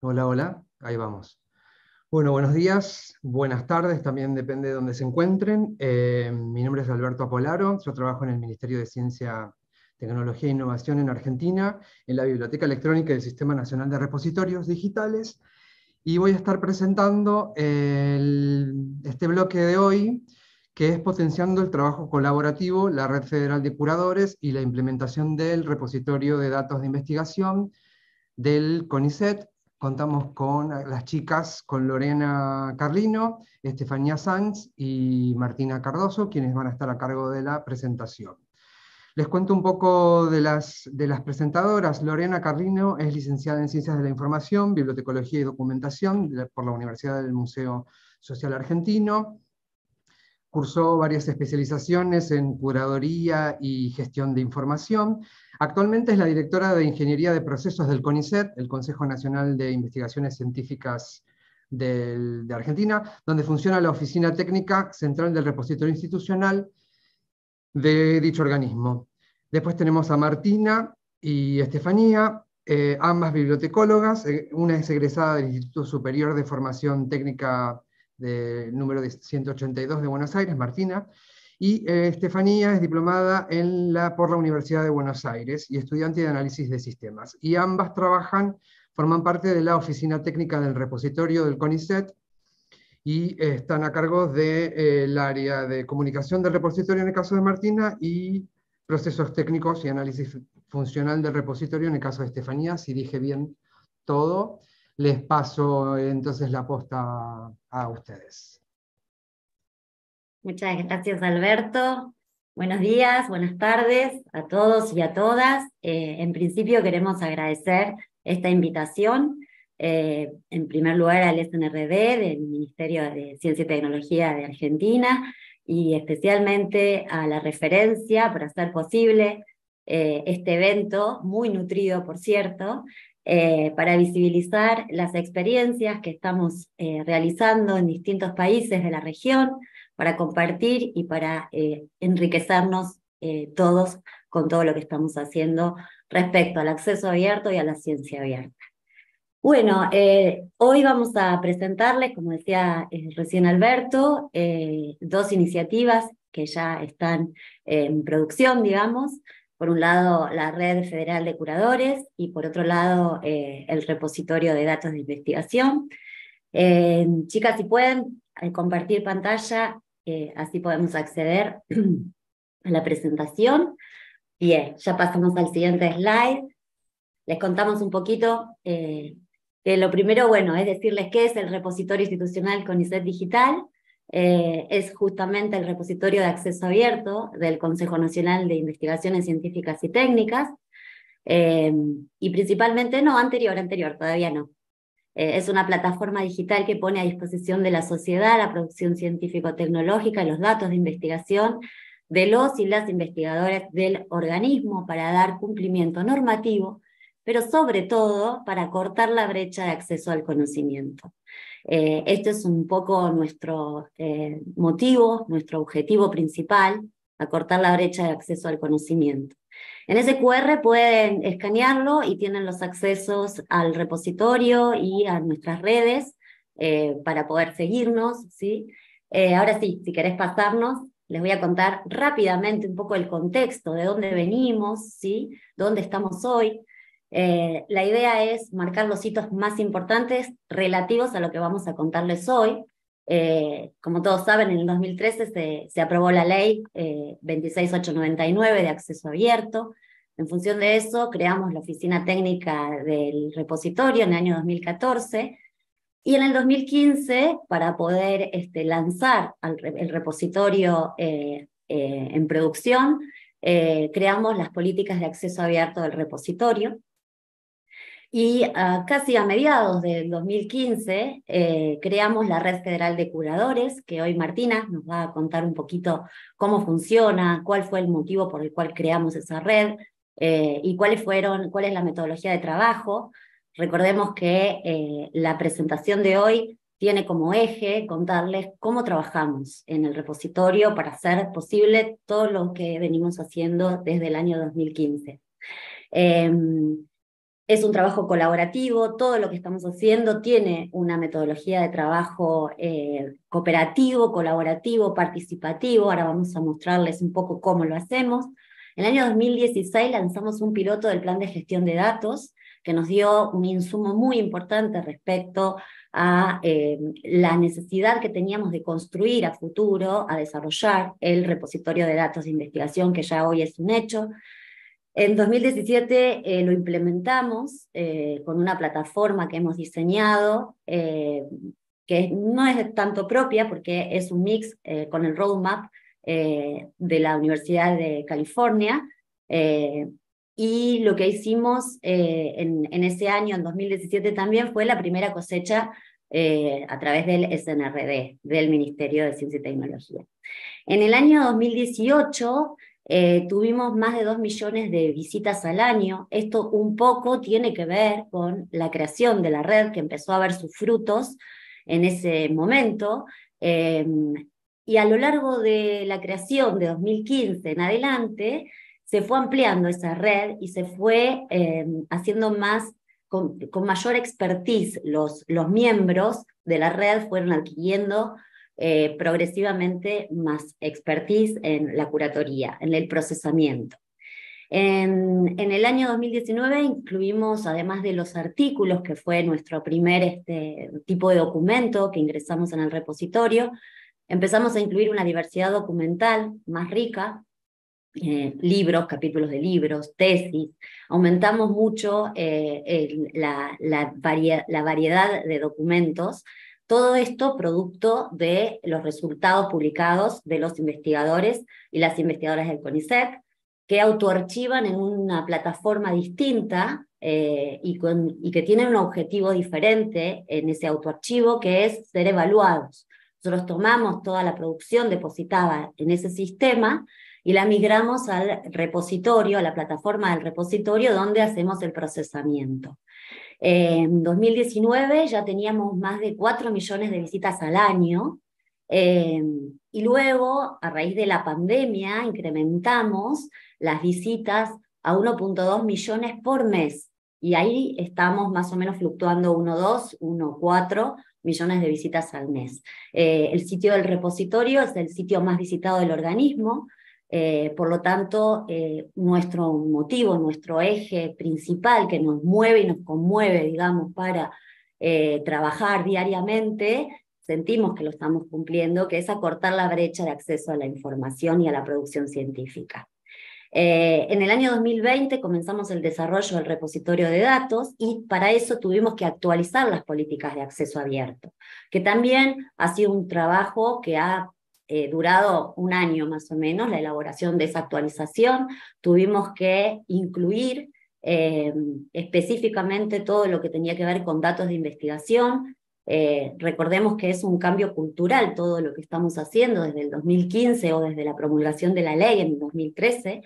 Hola, hola, ahí vamos. Bueno, buenos días, buenas tardes, también depende de dónde se encuentren. Eh, mi nombre es Alberto Apolaro, yo trabajo en el Ministerio de Ciencia, Tecnología e Innovación en Argentina, en la Biblioteca Electrónica del Sistema Nacional de Repositorios Digitales, y voy a estar presentando este bloque de hoy, que es potenciando el trabajo colaborativo, la Red Federal de Curadores y la implementación del repositorio de datos de investigación del CONICET contamos con las chicas, con Lorena Carlino, Estefanía Sanz y Martina Cardoso, quienes van a estar a cargo de la presentación. Les cuento un poco de las, presentadoras. Lorena Carlino es licenciada en Ciencias de la Información, Bibliotecología y Documentación por la Universidad del Museo Social Argentino. Cursó varias especializaciones en curaduría y gestión de información. Actualmente es la directora de Ingeniería de Procesos del CONICET, el Consejo Nacional de Investigaciones Científicas de Argentina, donde funciona la Oficina Técnica Central del Repositorio Institucional de dicho organismo. Después tenemos a Martina y Estefanía, eh, ambas bibliotecólogas. Eh, una es egresada del Instituto Superior de Formación Técnica de número 182 de Buenos Aires, Martina, y eh, Estefanía es diplomada en la, por la Universidad de Buenos Aires y estudiante de análisis de sistemas. Y ambas trabajan, forman parte de la oficina técnica del repositorio del CONICET y están a cargo del de, eh, área de comunicación del repositorio en el caso de Martina y procesos técnicos y análisis funcional del repositorio en el caso de Estefanía, si dije bien todo les paso entonces la posta a ustedes. Muchas gracias, Alberto. Buenos días, buenas tardes a todos y a todas. Eh, en principio queremos agradecer esta invitación. Eh, en primer lugar al SNRD, del Ministerio de Ciencia y Tecnología de Argentina, y especialmente a la referencia por hacer posible eh, este evento, muy nutrido, por cierto, eh, para visibilizar las experiencias que estamos eh, realizando en distintos países de la región, para compartir y para eh, enriquecernos todos con todo lo que estamos haciendo respecto al acceso abierto y a la ciencia abierta. Bueno, hoy vamos a presentarles, como decía recién Alberto, dos iniciativas que ya están en producción, digamos por un lado la Red Federal de Curadores y por otro lado eh, el repositorio de datos de investigación. Eh, chicas, si pueden eh, compartir pantalla, así podemos acceder a la presentación. Bien, ya pasamos al siguiente slide. Les contamos un poquito. lo primero, bueno, es decirles qué es el repositorio institucional CONICET Digital. Eh, es justamente el repositorio de acceso abierto del Consejo Nacional de Investigaciones Científicas y Técnicas, eh, y principalmente, no, anterior, anterior, todavía no. Eh, es una plataforma digital que pone a disposición de la sociedad la producción científico-tecnológica y los datos de investigación de los y las investigadores del organismo para dar cumplimiento normativo pero sobre todo para cortar la brecha de acceso al conocimiento. Eh, este es un poco nuestro eh, motivo, nuestro objetivo principal, acortar la brecha de acceso al conocimiento. En ese QR pueden escanearlo y tienen los accesos al repositorio y a nuestras redes eh, para poder seguirnos. ¿sí? ahora sí, si querés pasarnos, les voy a contar rápidamente un poco el contexto, de dónde venimos, ¿sí? dónde estamos hoy. Eh, la idea es marcar los hitos más importantes relativos a lo que vamos a contarles hoy. Eh, como todos saben, en el 2013 se, aprobó la ley 26899 eh, de acceso abierto. En función de eso, creamos la oficina técnica del repositorio en el año 2014. Y en el 2015, para poder este, lanzar el repositorio en producción, creamos las políticas de acceso abierto del repositorio. Y ah, casi a mediados del 2015 eh, creamos la Red Federal de Curadores, que hoy Martina nos va a contar un poquito cómo funciona, cuál fue el motivo por el cual creamos esa red eh, y cuáles fueron, cuál es la metodología de trabajo. Recordemos que eh, la presentación de hoy tiene como eje contarles cómo trabajamos en el repositorio para hacer posible todo lo que venimos haciendo desde el año 2015 es un trabajo colaborativo, todo lo que estamos haciendo tiene una metodología de trabajo eh, cooperativo, colaborativo, participativo. Ahora vamos a mostrarles un poco cómo lo hacemos. En el año 2016 lanzamos un piloto del plan de gestión de datos que nos dio un insumo muy importante respecto a eh, la necesidad que teníamos de construir a futuro, a desarrollar el repositorio de datos de investigación, que ya hoy es un hecho, en 2017 eh, lo implementamos eh, con una plataforma que hemos diseñado, eh, que no es tanto propia porque es un mix con el roadmap de la Universidad de California. y lo que hicimos en, en, ese año, en 2017 también, fue la primera cosecha a través del SNRD, del Ministerio de Ciencia y Tecnología. En el año 2018 eh, tuvimos más de 2 millones de visitas al año. Esto un poco tiene que ver con la creación de la red que empezó a ver sus frutos en ese momento. Em, y a lo largo de la creación de 2015 en adelante, se fue ampliando esa red y se fue em, haciendo más, con, mayor expertise. los miembros de la red fueron adquiriendo eh, progresivamente más expertise en la curatoría, en el procesamiento. En, el año 2019 incluimos, además de los artículos, que fue nuestro primer este, tipo de documento que ingresamos en el repositorio, empezamos a incluir una diversidad documental más rica, eh, libros, capítulos de libros, tesis, aumentamos mucho eh, la, variedad de documentos todo esto producto de los resultados publicados de los investigadores y las investigadoras del CONICET, que autoarchivan en una plataforma distinta eh, y, y, que tienen un objetivo diferente en ese autoarchivo, que es ser evaluados. Nosotros tomamos toda la producción depositada en ese sistema y la migramos al repositorio, a la plataforma del repositorio donde hacemos el procesamiento en 2019 ya teníamos más de 4 millones de visitas al año. Em, y luego, a raíz de la pandemia, incrementamos las visitas a 1.2 millones por mes. Y ahí estamos más o menos fluctuando 1.2, 1.4 millones de visitas al mes. Eh, el sitio del repositorio es el sitio más visitado del organismo, eh, por lo tanto, eh, nuestro motivo, nuestro eje principal que nos mueve y nos conmueve, digamos, para eh, trabajar diariamente, sentimos que lo estamos cumpliendo, que es acortar la brecha de acceso a la información y a la producción científica. en el año 2020 comenzamos el desarrollo del repositorio de datos y para eso tuvimos que actualizar las políticas de acceso abierto, que también ha sido un trabajo que ha eh, durado un año más o menos la elaboración de esa actualización. Tuvimos que incluir eh, específicamente todo lo que tenía que ver con datos de investigación. Eh, recordemos que es un cambio cultural todo lo que estamos haciendo desde el 2015 o desde la promulgación de la ley en el 2013.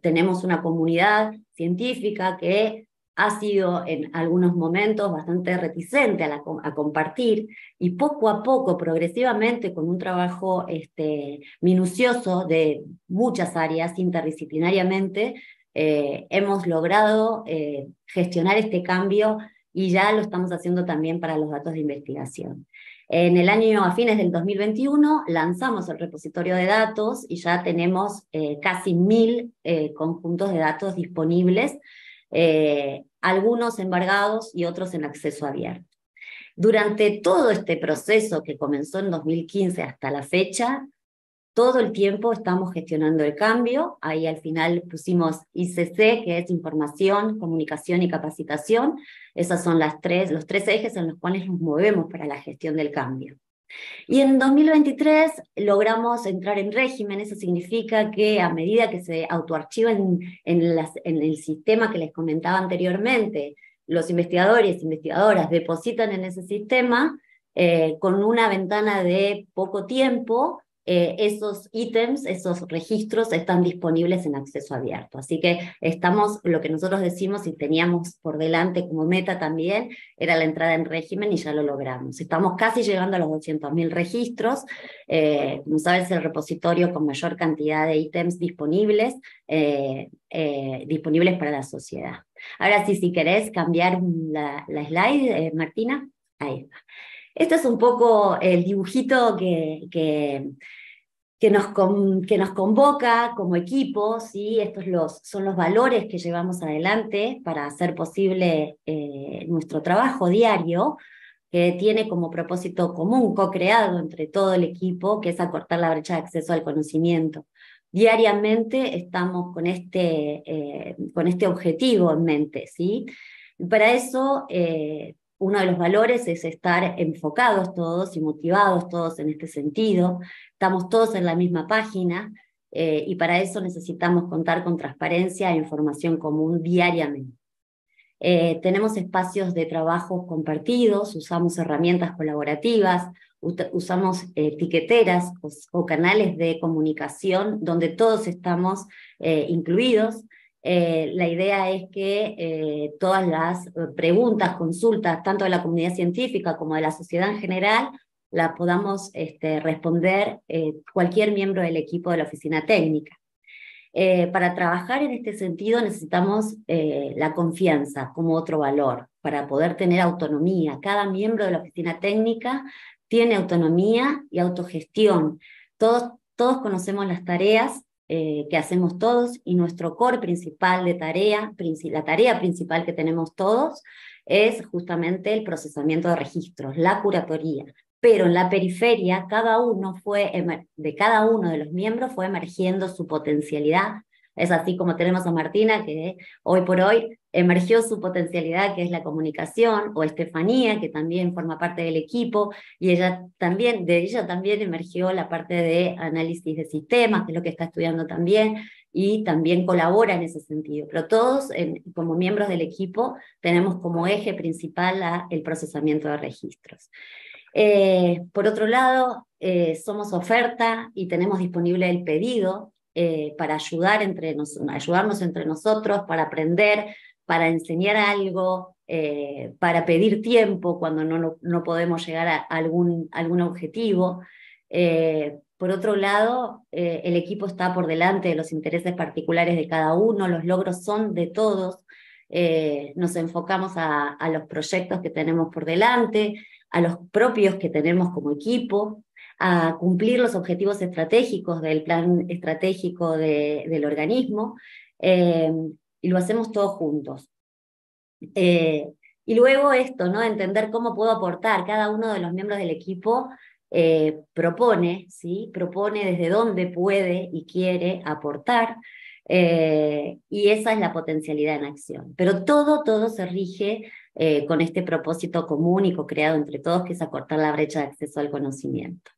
tenemos una comunidad científica que ha sido en algunos momentos bastante reticente a, compartir y poco a poco, progresivamente, con un trabajo este, minucioso de muchas áreas interdisciplinariamente, eh, hemos logrado eh, gestionar este cambio y ya lo estamos haciendo también para los datos de investigación. En el año, a fines del 2021, lanzamos el repositorio de datos y ya tenemos eh, casi mil conjuntos de datos disponibles eh, algunos embargados y otros en acceso abierto. Durante todo este proceso que comenzó en 2015 hasta la fecha, todo el tiempo estamos gestionando el cambio. Ahí al final pusimos ICC, que es información, comunicación y capacitación. esas son las tres, los tres ejes en los cuales nos movemos para la gestión del cambio. Y en 2023 logramos entrar en régimen, eso significa que a medida que se autoarchiva en, el sistema que les comentaba anteriormente, los investigadores, e investigadoras depositan en ese sistema eh, con una ventana de poco tiempo, eh, esos ítems, esos registros están disponibles en acceso abierto. Así que estamos, lo que nosotros decimos y teníamos por delante como meta también, era la entrada en régimen y ya lo logramos. Estamos casi llegando a los 200.000 registros. Eh, como sabes, el repositorio con mayor cantidad de ítems disponibles, eh, disponibles para la sociedad. Ahora sí, si querés cambiar la, slide, Martina, ahí está. Este es un poco el dibujito que, que nos, que nos convoca como equipo, ¿sí? estos los, son los valores que llevamos adelante para hacer posible eh, nuestro trabajo diario, que tiene como propósito común, co-creado entre todo el equipo, que es acortar la brecha de acceso al conocimiento. Diariamente estamos con este, eh, con este objetivo en mente, ¿sí? Para eso eh, uno de los valores es estar enfocados todos y motivados todos en este sentido. Estamos todos en la misma página eh, y para eso necesitamos contar con transparencia e información común diariamente. Eh, tenemos espacios de trabajo compartidos, usamos herramientas colaborativas, usamos etiqueteras eh, o, canales de comunicación donde todos estamos incluidos eh, la idea es que eh, todas las eh, preguntas, consultas, tanto de la comunidad científica como de la sociedad en general, las podamos este, responder cualquier miembro del equipo de la oficina técnica. para trabajar en este sentido necesitamos la confianza como otro valor, para poder tener autonomía. Cada miembro de la oficina técnica tiene autonomía y autogestión. Todos, todos conocemos las tareas eh, que hacemos todos y nuestro core principal de tarea, la tarea principal que tenemos todos es justamente el procesamiento de registros, la curatoría. Pero en la periferia, cada uno fue, de cada uno de los miembros fue emergiendo su potencialidad. Es así como tenemos a Martina, que hoy por hoy emergió su potencialidad, que es la comunicación, o Estefanía, que también forma parte del equipo, y ella también, de ella también emergió la parte de análisis de sistemas, que es lo que está estudiando también, y también colabora en ese sentido. Pero todos, como miembros del equipo, tenemos como eje principal el procesamiento de registros. Eh, por otro lado, eh, somos oferta y tenemos disponible el pedido eh, para ayudar entre ayudarnos entre nosotros, para aprender, para enseñar algo, eh, para pedir tiempo cuando no, no podemos llegar a algún, algún objetivo. Eh, por otro lado, eh, el equipo está por delante de los intereses particulares de cada uno, los logros son de todos, nos enfocamos a, los proyectos que tenemos por delante, a los propios que tenemos como equipo, a cumplir los objetivos estratégicos del plan estratégico del organismo, y lo hacemos todos juntos. Eh, y luego esto, ¿no? Entender cómo puedo aportar. Cada uno de los miembros del equipo eh, propone, ¿sí? Propone desde dónde puede y quiere aportar. Eh, y esa es la potencialidad en acción. Pero todo, todo se rige con este propósito común y co-creado entre todos, que es acortar la brecha de acceso al conocimiento.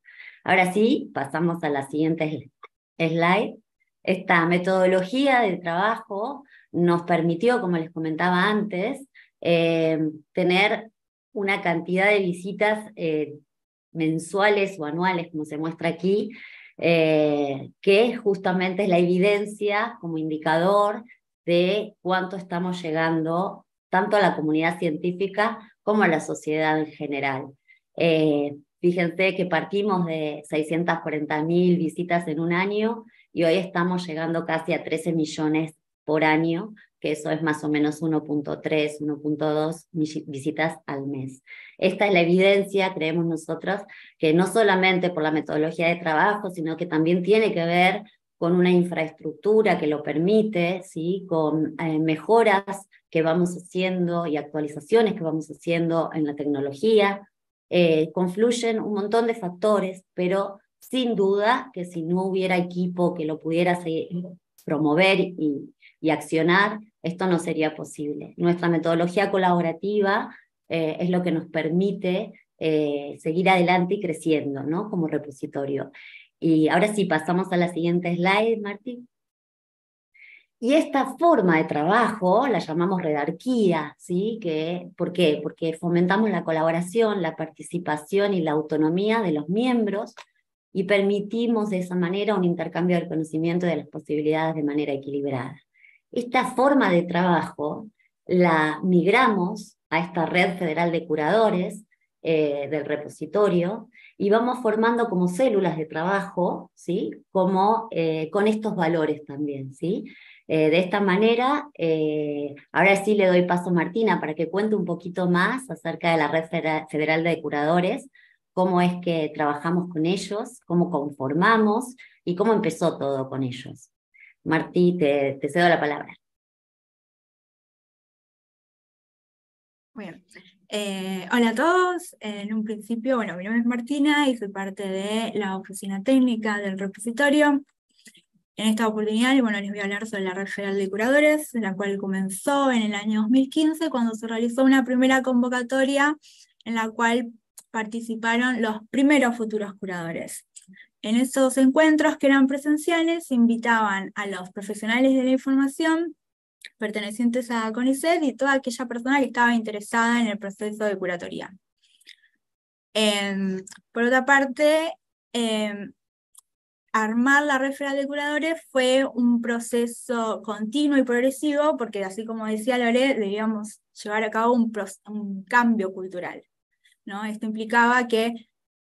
Ahora sí, pasamos a la siguiente slide. Esta metodología de trabajo nos permitió, como les comentaba antes, eh, tener una cantidad de visitas eh, mensuales o anuales, como se muestra aquí, eh, que justamente es la evidencia como indicador de cuánto estamos llegando tanto a la comunidad científica como a la sociedad en general. fíjense que partimos de 640.000 visitas en un año y hoy estamos llegando casi a 13 millones por año, que eso es más o menos 1.3, 1.2 visitas al mes. Esta es la evidencia, creemos nosotros, que no solamente por la metodología de trabajo, sino que también tiene que ver con una infraestructura que lo permite, ¿sí? con eh, mejoras que vamos haciendo y actualizaciones que vamos haciendo en la tecnología. Eh, confluyen un montón de factores, pero sin duda que si no hubiera equipo que lo pudiera seguir, promover y, y accionar, esto no sería posible. Nuestra metodología colaborativa eh, es lo que nos permite eh, seguir adelante y creciendo ¿no? como repositorio. Y ahora sí, pasamos a la siguiente slide, Martín. Y esta forma de trabajo la llamamos redarquía, ¿sí? ¿Por qué? Porque fomentamos la colaboración, la participación y la autonomía de los miembros y permitimos de esa manera un intercambio del conocimiento y de las posibilidades de manera equilibrada. Esta forma de trabajo la migramos a esta red federal de curadores eh, del repositorio y vamos formando como células de trabajo, ¿sí? Como eh, con estos valores también, ¿sí? Eh, de esta manera, ahora sí le doy paso a Martina para que cuente un poquito más acerca de la Red Federal de Curadores, cómo es que trabajamos con ellos, cómo conformamos y cómo empezó todo con ellos. Martí, te, cedo la palabra. Bien. Eh, hola a todos. En un principio, bueno, mi nombre es Martina y soy parte de la oficina técnica del repositorio. En esta oportunidad, bueno, les voy a hablar sobre la Red Federal de Curadores, la cual comenzó en el año 2015 cuando se realizó una primera convocatoria en la cual participaron los primeros futuros curadores. En esos encuentros que eran presenciales, invitaban a los profesionales de la información pertenecientes a CONICET y toda aquella persona que estaba interesada en el proceso de curatoría. Em, por otra parte, em, armar la federal de curadores fue un proceso continuo y progresivo, porque así como decía Lore, debíamos llevar a cabo un, un cambio cultural. ¿no? Esto implicaba que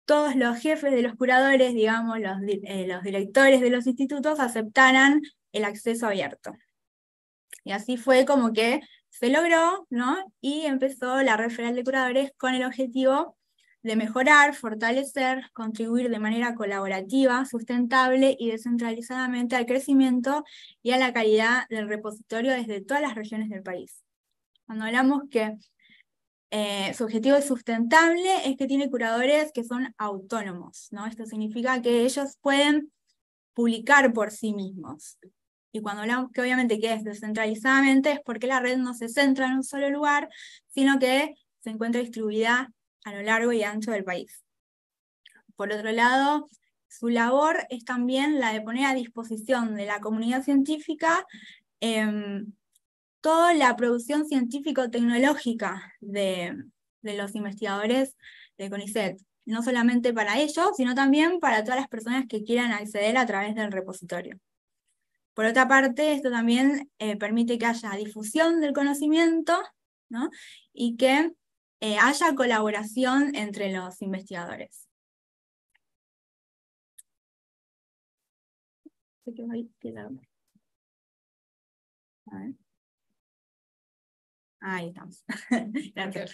todos los jefes de los curadores, digamos, eh, los, directores de los institutos aceptaran el acceso abierto. Y así fue como que se logró, ¿no? Y empezó la red de curadores con el objetivo de mejorar, fortalecer, contribuir de manera colaborativa, sustentable y descentralizadamente al crecimiento y a la calidad del repositorio desde todas las regiones del país. Cuando hablamos que eh, su objetivo es sustentable es que tiene curadores que son autónomos, ¿no? Esto significa que ellos pueden publicar por sí mismos. Y cuando hablamos que obviamente que es descentralizadamente es porque la red no se centra en un solo lugar, sino que se encuentra distribuida a lo largo y ancho del país. Por otro lado, su labor es también la de poner a disposición de la comunidad científica em, toda la producción científico-tecnológica de, los investigadores de CONICET, no solamente para ellos, sino también para todas las personas que quieran acceder a través del repositorio. Por otra parte, esto también eh, permite que haya difusión del conocimiento y que eh, haya colaboración entre los investigadores. A ver. Ahí estamos. Gracias.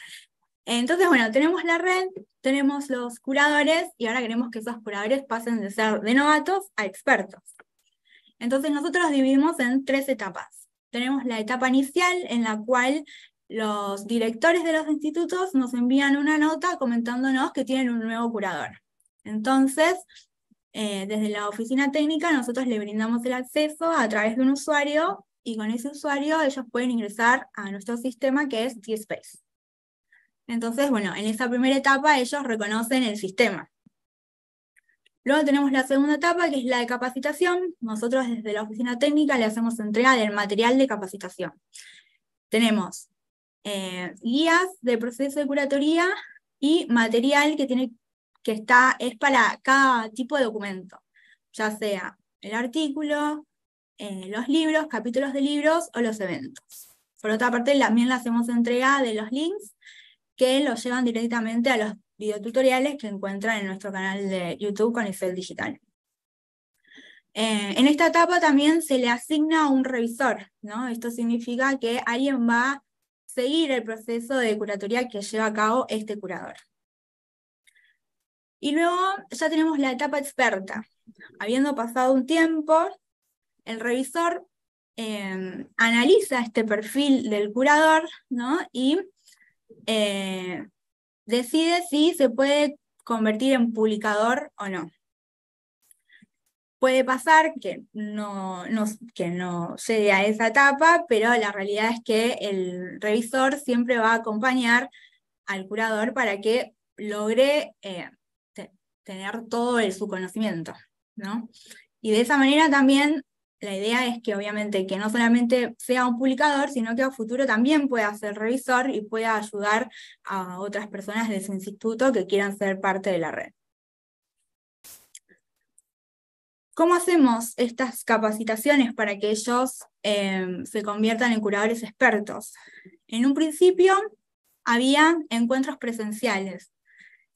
Entonces, bueno, tenemos la red, tenemos los curadores y ahora queremos que esos curadores pasen de ser de novatos a expertos. Entonces, nosotros dividimos en tres etapas. Tenemos la etapa inicial en la cual los directores de los institutos nos envían una nota comentándonos que tienen un nuevo curador. Entonces, eh, desde la oficina técnica nosotros le brindamos el acceso a través de un usuario y con ese usuario ellos pueden ingresar a nuestro sistema que es DSpace. Entonces, bueno, en esa primera etapa ellos reconocen el sistema. Luego tenemos la segunda etapa, que es la de capacitación. Nosotros desde la oficina técnica le hacemos entrega del material de capacitación. Tenemos eh, guías de proceso de curatoría y material que, tiene, que está, es para cada tipo de documento, ya sea el artículo, eh, los libros, capítulos de libros o los eventos. Por otra parte, también le hacemos entrega de los links que los llevan directamente a los videotutoriales que encuentran en nuestro canal de YouTube con Excel Digital. Eh, en esta etapa también se le asigna un revisor, ¿no? Esto significa que alguien va a seguir el proceso de curatoría que lleva a cabo este curador. Y luego ya tenemos la etapa experta. Habiendo pasado un tiempo, el revisor em, analiza este perfil del curador ¿no? y eh, decide si se puede convertir en publicador o no. Puede pasar que no, que no llegue a esa etapa, pero la realidad es que el revisor siempre va a acompañar al curador para que logre eh, tener todo su conocimiento. ¿no? Y de esa manera también la idea es que obviamente que no solamente sea un publicador, sino que a futuro también pueda ser revisor y pueda ayudar a otras personas de ese instituto que quieran ser parte de la red. ¿Cómo hacemos estas capacitaciones para que ellos em, se conviertan en curadores expertos? En un principio había encuentros presenciales.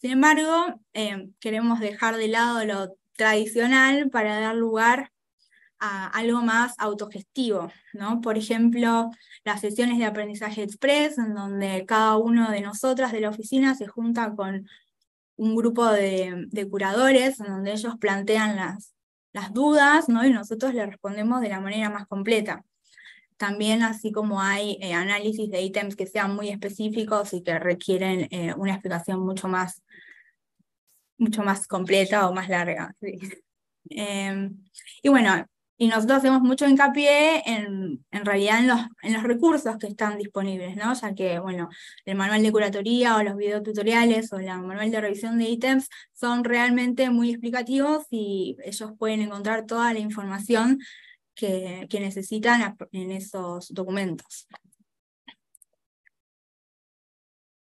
Sin embargo, em, queremos dejar de lado lo tradicional para dar lugar algo más autogestivo, ¿no? Por ejemplo, las sesiones de aprendizaje express, en donde cada uno de nosotras de la oficina se junta con un grupo de, curadores, en donde ellos plantean las, las dudas, ¿no? Y nosotros le respondemos de la manera más completa. También así como hay eh, análisis de ítems que sean muy específicos y que requieren eh, una explicación mucho más, mucho más completa o más larga. Em, y bueno, y nosotros hacemos mucho hincapié en, realidad en los, en los recursos que están disponibles, Ya que, bueno, el manual de curatoría o los videotutoriales o el manual de revisión de ítems son realmente muy explicativos y ellos pueden encontrar toda la información que, necesitan en esos documentos.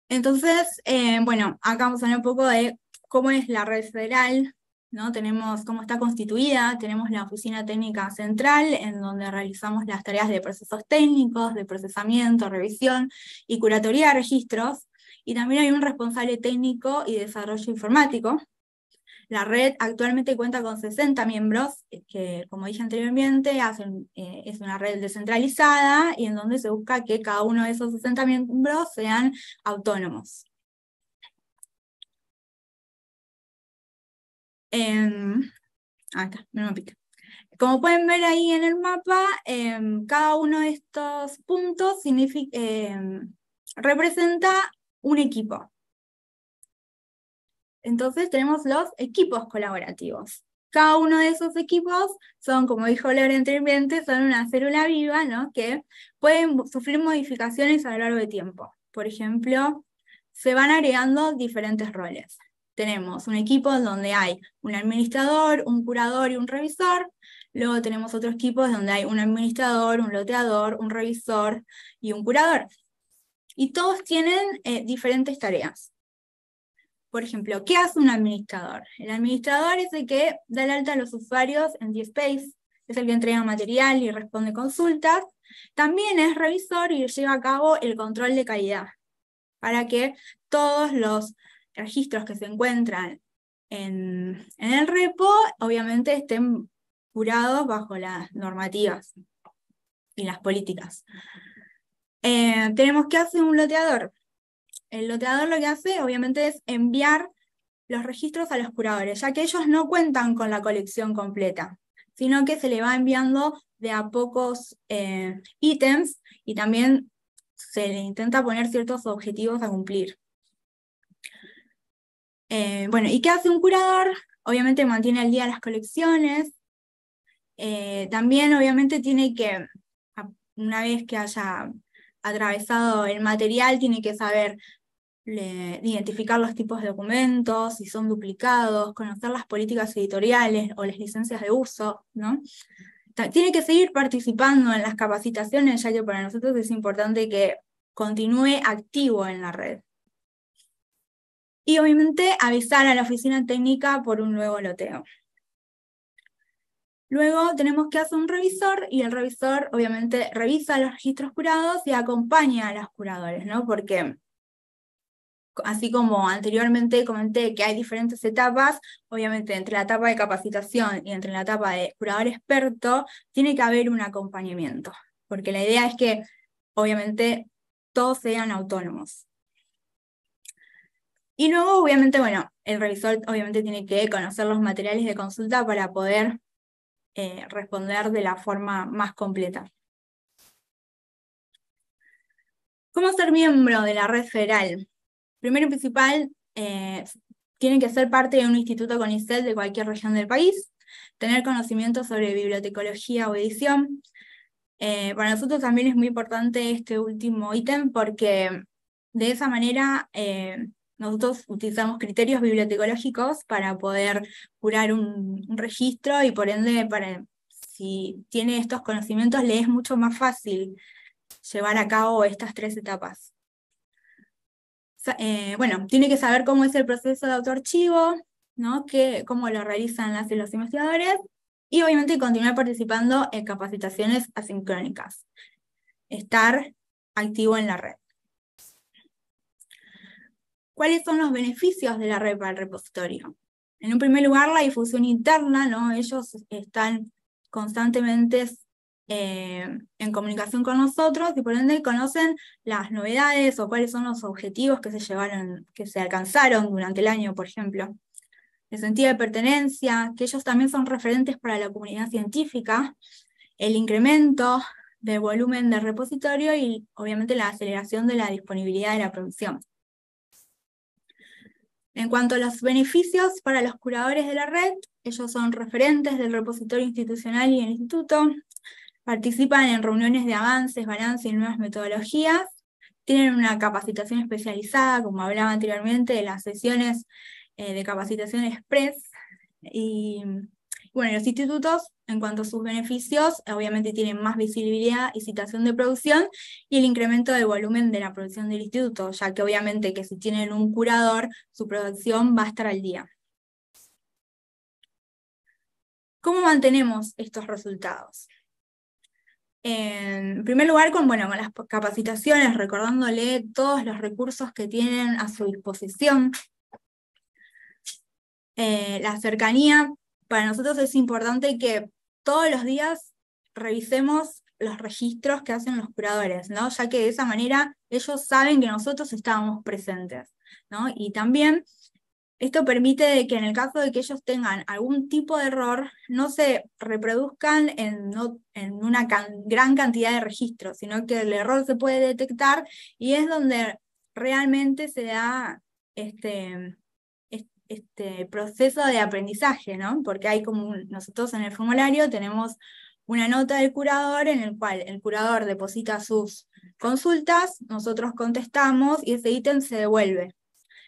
Entonces, eh, bueno, acá vamos a hablar un poco de cómo es la red federal, tenemos cómo está constituida, tenemos la oficina técnica central, en donde realizamos las tareas de procesos técnicos, de procesamiento, revisión y curatoría de registros, y también hay un responsable técnico y desarrollo informático. La red actualmente cuenta con 60 miembros, eh, que como dije anteriormente, eh, es una red descentralizada y en donde se busca que cada uno de esos 60 miembros sean autónomos. me em, ah, pica. Como pueden ver ahí en el mapa, em, cada uno de estos puntos em, representa un equipo. Entonces tenemos los equipos colaborativos. Cada uno de esos equipos son, como dijo Laura anteriormente, son una célula viva que pueden sufrir modificaciones a lo largo de tiempo. Por ejemplo, se van agregando diferentes roles tenemos un equipo donde hay un administrador, un curador y un revisor. Luego tenemos otros equipos donde hay un administrador, un loteador, un revisor y un curador. Y todos tienen eh, diferentes tareas. Por ejemplo, ¿qué hace un administrador? El administrador es el que da el alta a los usuarios en DSpace, es el que entrega material y responde consultas. También es revisor y lleva a cabo el control de calidad para que todos los registros que se encuentran en, el repo, obviamente estén curados bajo las normativas y las políticas. Eh, tenemos que hacer un loteador. El loteador lo que hace, obviamente, es enviar los registros a los curadores, ya que ellos no cuentan con la colección completa, sino que se le va enviando de a pocos eh, ítems y también se le intenta poner ciertos objetivos a cumplir. Eh, bueno, ¿y qué hace un curador? Obviamente mantiene al día las colecciones. Eh, también obviamente tiene que, una vez que haya atravesado el material, tiene que saber identificar los tipos de documentos, si son duplicados, conocer las políticas editoriales o las licencias de uso, ¿no? Tiene que seguir participando en las capacitaciones, ya que para nosotros es importante que continúe activo en la red y obviamente avisar a la oficina técnica por un nuevo loteo. Luego tenemos que hacer un revisor y el revisor obviamente revisa los registros curados y acompaña a los curadores, ¿no? Porque así como anteriormente comenté que hay diferentes etapas, obviamente entre la etapa de capacitación y entre la etapa de curador experto, tiene que haber un acompañamiento, porque la idea es que obviamente todos sean autónomos. Y luego, obviamente, bueno, el revisor obviamente tiene que conocer los materiales de consulta para poder eh, responder de la forma más completa. ¿Cómo ser miembro de la red federal? Primero y principal, eh, tienen que ser parte de un instituto con ICEL de cualquier región del país, tener conocimiento sobre bibliotecología o edición. Eh, para nosotros también es muy importante este último ítem porque de esa manera nosotros utilizamos criterios bibliotecológicos para poder curar un, registro y por ende, para, si tiene estos conocimientos, le es mucho más fácil llevar a cabo estas tres etapas. Eh, bueno, tiene que saber cómo es el proceso de autoarchivo, ¿no? cómo lo realizan las y los investigadores, y obviamente continuar participando en capacitaciones asincrónicas, estar activo en la red. ¿Cuáles son los beneficios de la red para el repositorio? En un primer lugar, la difusión interna, ¿no? Ellos están constantemente eh, en comunicación con nosotros y por ende conocen las novedades o cuáles son los objetivos que se llevaron, que se alcanzaron durante el año, por ejemplo. El sentido de pertenencia, que ellos también son referentes para la comunidad científica, el incremento del volumen del repositorio y obviamente la aceleración de la disponibilidad de la producción. En cuanto a los beneficios para los curadores de la red, ellos son referentes del repositorio institucional y el instituto, participan en reuniones de avances, balance y nuevas metodologías, tienen una capacitación especializada, como hablaba anteriormente, de las sesiones eh, de capacitación express, y bueno, los institutos, en cuanto a sus beneficios, obviamente tienen más visibilidad y citación de producción y el incremento del volumen de la producción del instituto, ya que obviamente que si tienen un curador, su producción va a estar al día. ¿Cómo mantenemos estos resultados? En primer lugar, con, bueno, las capacitaciones, recordándole todos los recursos que tienen a su disposición. Eh, la cercanía para nosotros es importante que todos los días revisemos los registros que hacen los curadores, ¿no? ya que de esa manera ellos saben que nosotros estábamos presentes. ¿no? Y también esto permite que en el caso de que ellos tengan algún tipo de error, no se reproduzcan en, en una gran cantidad de registros, sino que el error se puede detectar y es donde realmente se da este, este proceso de aprendizaje, ¿no? Porque hay como nosotros en el formulario tenemos una nota del curador en el cual el curador deposita sus consultas, nosotros contestamos y ese ítem se devuelve.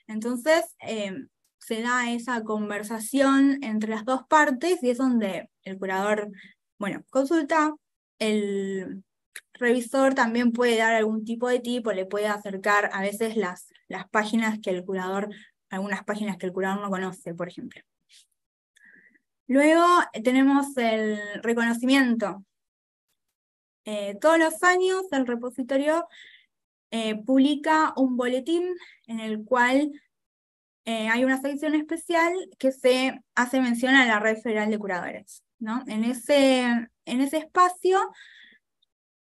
Entonces, em, se da esa conversación entre las dos partes y es donde el curador, bueno, consulta, el revisor también puede dar algún tipo de tipo, le puede acercar a veces las, las páginas que el curador algunas páginas que el curador no conoce, por ejemplo. Luego eh, tenemos el reconocimiento. Eh, todos los años el repositorio eh, publica un boletín en el cual hay una sección especial que se hace mención a la Red Federal de Curadores. En, en ese espacio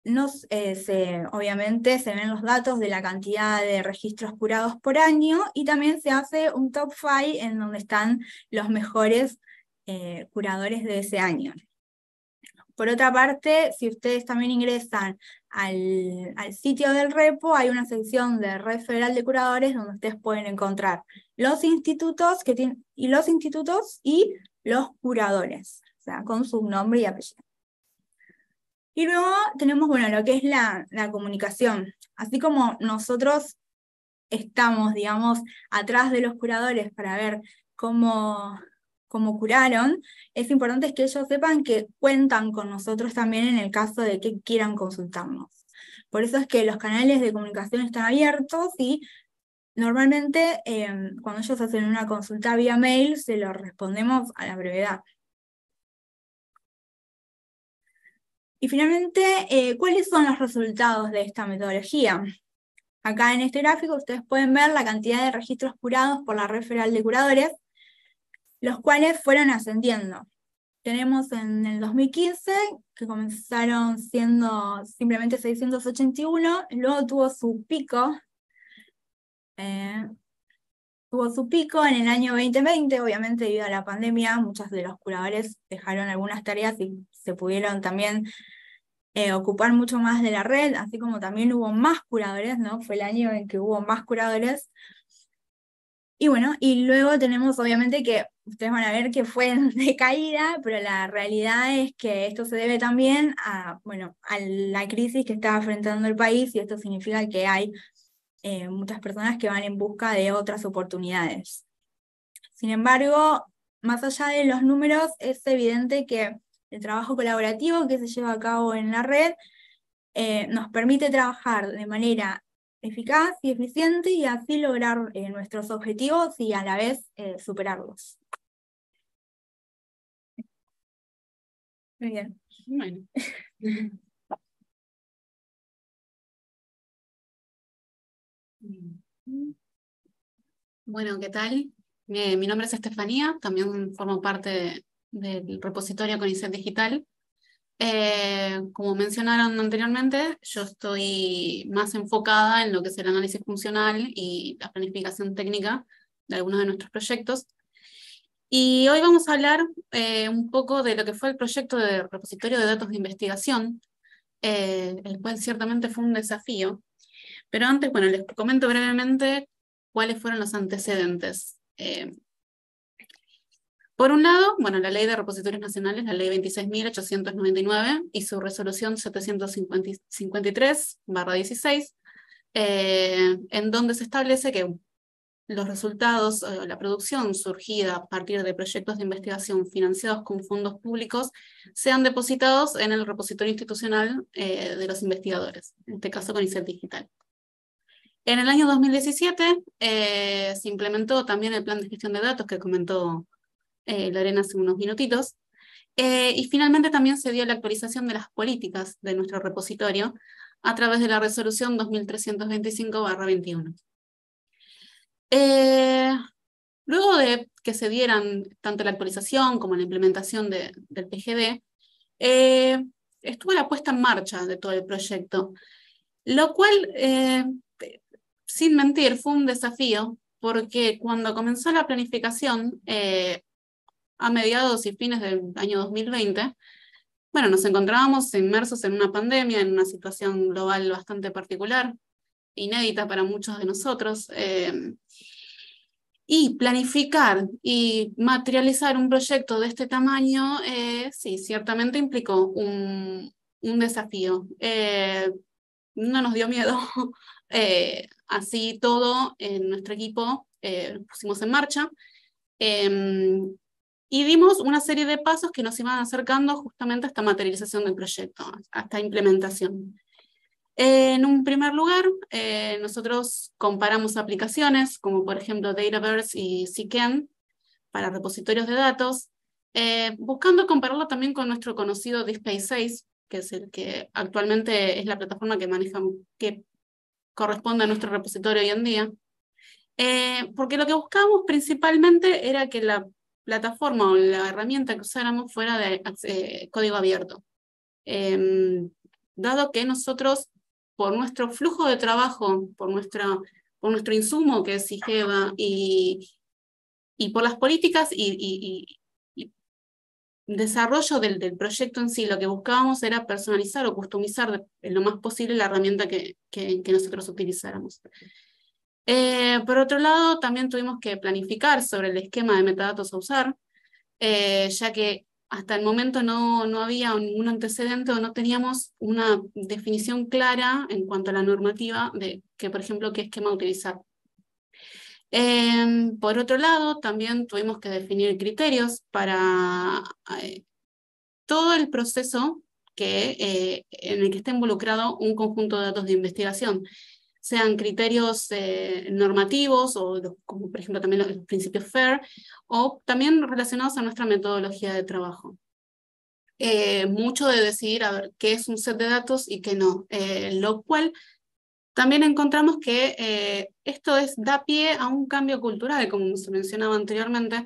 eh, obviamente se ven los datos de la cantidad de registros curados por año y también se hace un top 5 en donde están los mejores eh, curadores de ese año. Por otra parte, si ustedes también ingresan al, sitio del repo, hay una sección de Red Federal de Curadores donde ustedes pueden encontrar los institutos, que y los institutos y los curadores, o sea, con su nombre y apellido. Y luego tenemos, bueno, lo que es la, comunicación. Así como nosotros estamos, digamos, atrás de los curadores para ver cómo, cómo curaron, es importante que ellos sepan que cuentan con nosotros también en el caso de que quieran consultarnos. Por eso es que los canales de comunicación están abiertos y normalmente eh, cuando ellos hacen una consulta vía mail se lo respondemos a la brevedad. Y finalmente, eh, ¿cuáles son los resultados de esta metodología? Acá en este gráfico ustedes pueden ver la cantidad de registros curados por la red federal de curadores, los cuales fueron ascendiendo. Tenemos en el 2015, que comenzaron siendo simplemente 681, luego tuvo su pico eh, tuvo su pico en el año 2020, obviamente debido a la pandemia, muchas de los curadores dejaron algunas tareas y se pudieron también eh, ocupar mucho más de la red, así como también hubo más curadores, ¿no? Fue el año en que hubo más curadores. Y bueno, y luego tenemos obviamente que ustedes van a ver que fue de caída, pero la realidad es que esto se debe también a, bueno, a la crisis que está enfrentando el país y esto significa que hay eh, muchas personas que van en busca de otras oportunidades. Sin embargo, más allá de los números, es evidente que el trabajo colaborativo que se lleva a cabo en la red eh, nos permite trabajar de manera eficaz y eficiente y así lograr eh, nuestros objetivos y a la vez superarlos. Muy bien. Bueno, ¿qué tal? Eh, mi nombre es Estefanía, también formo parte del repositorio CONICET Digital. Eh, como mencionaron anteriormente, yo estoy más enfocada en lo que es el análisis funcional y la planificación técnica de algunos de nuestros proyectos. Y hoy vamos a hablar eh, un poco de lo que fue el proyecto de repositorio de datos de investigación, el cual ciertamente fue un desafío, pero antes, bueno, les comento brevemente cuáles fueron los antecedentes. Eh. por un lado, bueno, la Ley de Repositorios Nacionales, la Ley 26.899 y su resolución 753-16, eh, en donde se establece que los resultados eh, o la producción surgida a partir de proyectos de investigación financiados con fondos públicos sean depositados en el repositorio institucional de los investigadores, en este caso con ICET Digital. En el año 2017 eh, se implementó también el plan de gestión de datos que comentó eh, Lorena hace unos minutitos. Eh, y finalmente también se dio la actualización de las políticas de nuestro repositorio a través de la resolución 2325-21. luego de que se dieran tanto la actualización como la implementación del PGD, estuvo la puesta en marcha de todo el proyecto, lo cual sin mentir, fue un desafío porque cuando comenzó la planificación eh, a mediados y fines del año 2020, bueno, nos encontrábamos inmersos en una pandemia, en una situación global bastante particular, inédita para muchos de nosotros. Eh, y planificar y materializar un proyecto de este tamaño, eh, sí, ciertamente implicó un, desafío. no nos dio miedo, eh, así todo, en nuestro equipo eh, pusimos en marcha em, y dimos una serie de pasos que nos iban acercando justamente a esta materialización del proyecto, a esta implementación. En un primer lugar, eh, nosotros comparamos aplicaciones como por ejemplo Dataverse y Seeken para repositorios de datos, buscando compararlo también con nuestro conocido DSpace 6, que es el que actualmente es la plataforma que manejamos, que corresponde a nuestro repositorio hoy en día. Eh, porque lo que buscábamos principalmente era que la plataforma o la herramienta que usáramos fuera de eh, código abierto. Em, dado que nosotros, por nuestro flujo de trabajo, por, nuestra, por nuestro insumo que es y, por las políticas y, desarrollo del, proyecto en sí, lo que buscábamos era personalizar o customizar lo más posible la herramienta que, que nosotros utilizáramos. Eh, por otro lado, también tuvimos que planificar sobre el esquema de metadatos a usar, eh, ya que hasta el momento no, no había ningún antecedente o no teníamos una definición clara en cuanto a la normativa de que, por ejemplo, qué esquema utilizar. Em, por otro lado, también tuvimos que definir criterios para eh, todo el proceso que, eh, en el que está involucrado un conjunto de datos de investigación, sean criterios eh, normativos o como por ejemplo también los, los principios FAIR o también relacionados a nuestra metodología de trabajo. mucho de decidir a ver qué es un set de datos y qué no, lo cual también encontramos que eh, esto da pie a un cambio cultural, como se mencionaba anteriormente,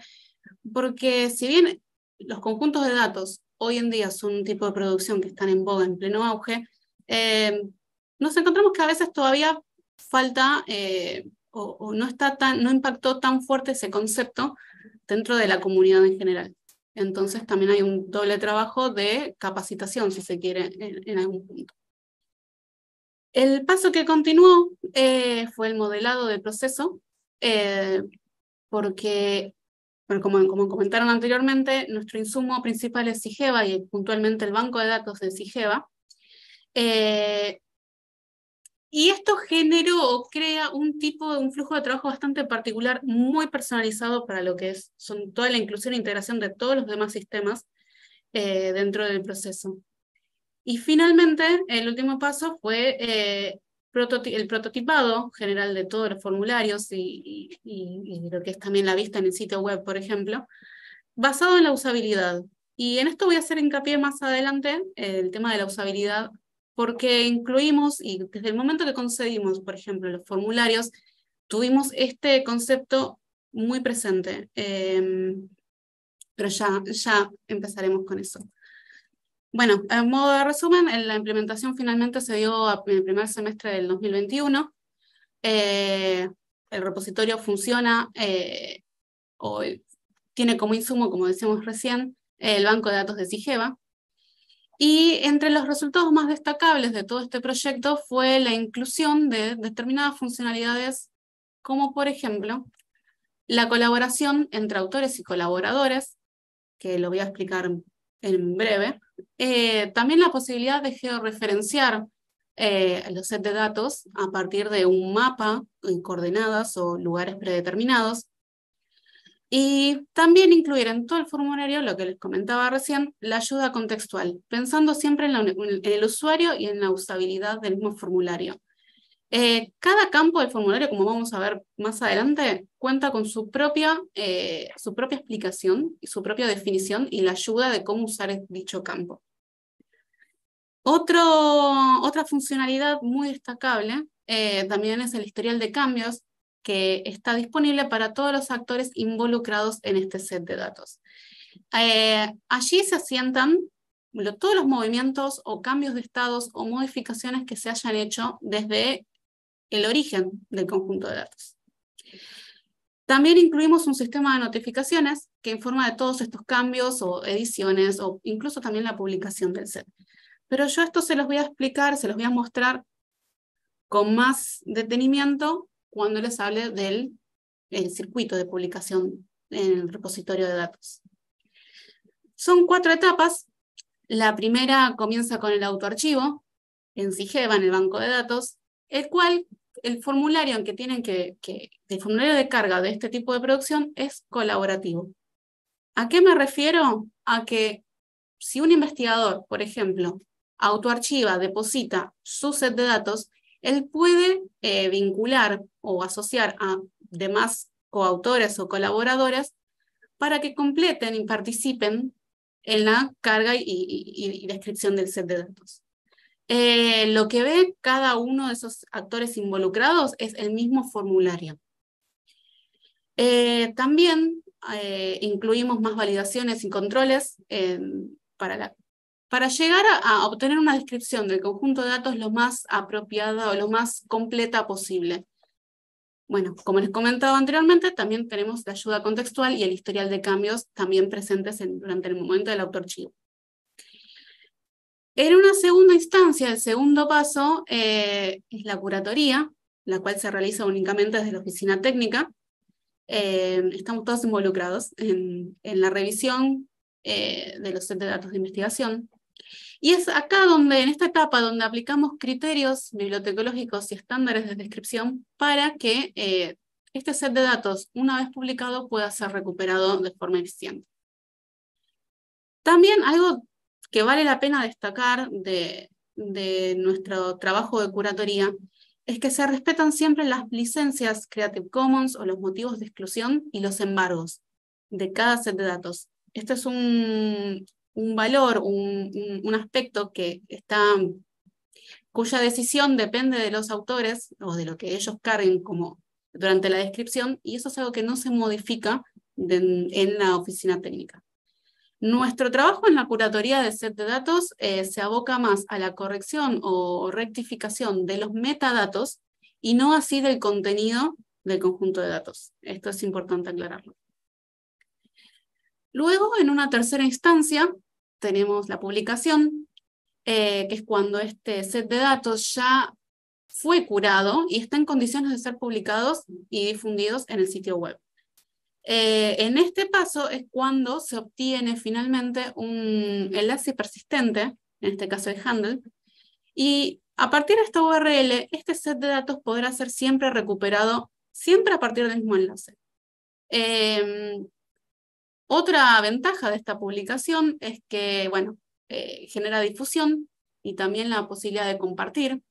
porque si bien los conjuntos de datos hoy en día son un tipo de producción que están en boga, en pleno auge, eh, nos encontramos que a veces todavía falta eh, o, no, está tan, no impactó tan fuerte ese concepto dentro de la comunidad en general. Entonces también hay un doble trabajo de capacitación, si se quiere, en algún punto. El paso que continuó eh, fue el modelado del proceso, eh, porque, como, comentaron anteriormente, nuestro insumo principal es SIGEVA y puntualmente el banco de datos de SIGEVA. Eh, y esto generó o crea un tipo, de un flujo de trabajo bastante particular, muy personalizado para lo que es, son toda la inclusión e integración de todos los demás sistemas dentro del proceso. Y finalmente, el último paso fue eh, el prototipado general de todos los formularios y, lo que es también la vista en el sitio web, por ejemplo, basado en la usabilidad. Y en esto voy a hacer hincapié más adelante, eh, el tema de la usabilidad, porque incluimos y desde el momento que concedimos, por ejemplo, los formularios, tuvimos este concepto muy presente. Em, pero ya, ya empezaremos con eso. Bueno, en modo de resumen, la implementación finalmente se dio en el primer semestre del 2021. Eh, el repositorio funciona eh, o tiene como insumo, como decíamos recién, el banco de datos de Sigeva. Y entre los resultados más destacables de todo este proyecto fue la inclusión de determinadas funcionalidades, como por ejemplo la colaboración entre autores y colaboradores, que lo voy a explicar en breve, eh, también la posibilidad de georreferenciar eh, los sets de datos a partir de un mapa en coordenadas o lugares predeterminados. Y también incluir en todo el formulario, lo que les comentaba recién, la ayuda contextual, pensando siempre en el usuario y en la usabilidad del mismo formulario. Eh, cada campo del formulario, como vamos a ver más adelante, cuenta con su propia, eh, su propia explicación y su propia definición y la ayuda de cómo usar dicho campo. otra funcionalidad muy destacable eh, también es el historial de cambios que está disponible para todos los actores involucrados en este set de datos. allí se asientan todos los movimientos o cambios de estados o modificaciones que se hayan hecho desde el origen del conjunto de datos. También incluimos un sistema de notificaciones que informa de todos estos cambios o ediciones o incluso también la publicación del set. Pero yo esto se los voy a explicar, se los voy a mostrar con más detenimiento cuando les hable del eh, circuito de publicación en el repositorio de datos. Son cuatro etapas. La primera comienza con el autoarchivo en SIGEVA, en el banco de datos, el cual el formulario en tienen que, que, formulario de carga de este tipo de producción es colaborativo. ¿A qué me refiero? A que si un investigador, por ejemplo, autoarchiva, deposita su set de datos, él puede eh, vincular o asociar a demás coautores o colaboradores para que completen y participen en la carga y descripción del set de datos. Eh, lo que ve cada uno de esos actores involucrados es el mismo formulario. Eh, también eh, incluimos más validaciones y controles para, llegar a, obtener una descripción del conjunto de datos lo más apropiada o lo más completa posible. Bueno, como les comentaba anteriormente, también tenemos la ayuda contextual y el historial de cambios también presentes durante el momento del autoarchivo. En una segunda instancia, el segundo paso eh, es la curatoría, la cual se realiza únicamente desde la oficina técnica. Eh, estamos todos involucrados en, la revisión eh, de los set de datos de investigación. Y es acá donde, en esta etapa, donde aplicamos criterios bibliotecológicos y estándares de descripción para que este set de datos, una vez publicado, pueda ser recuperado de forma eficiente. También algo que vale la pena destacar de, nuestro trabajo de curatoría es que se respetan siempre las licencias Creative Commons o los motivos de exclusión y los embargos de cada set de datos. Este es un, valor, un, un, aspecto que está, cuya decisión depende de los autores o de lo que ellos carguen como durante la descripción, y eso es algo que no se modifica en la oficina técnica. Nuestro trabajo en la curatoría de set de datos eh, se aboca más a la corrección o rectificación de los metadatos y no así del contenido del conjunto de datos. Esto es importante aclararlo. Luego, en una tercera instancia, tenemos la publicación, eh, que es cuando este set de datos ya fue curado y está en condiciones de ser publicados y difundidos en el sitio web. Eh, en este paso es cuando se obtiene finalmente un enlace persistente, en este caso el handle, y a partir de esta URL, este set de datos podrá ser siempre recuperado, siempre a partir del mismo enlace. Eh, otra ventaja de esta publicación es que, bueno, eh, genera difusión y también la posibilidad de compartir.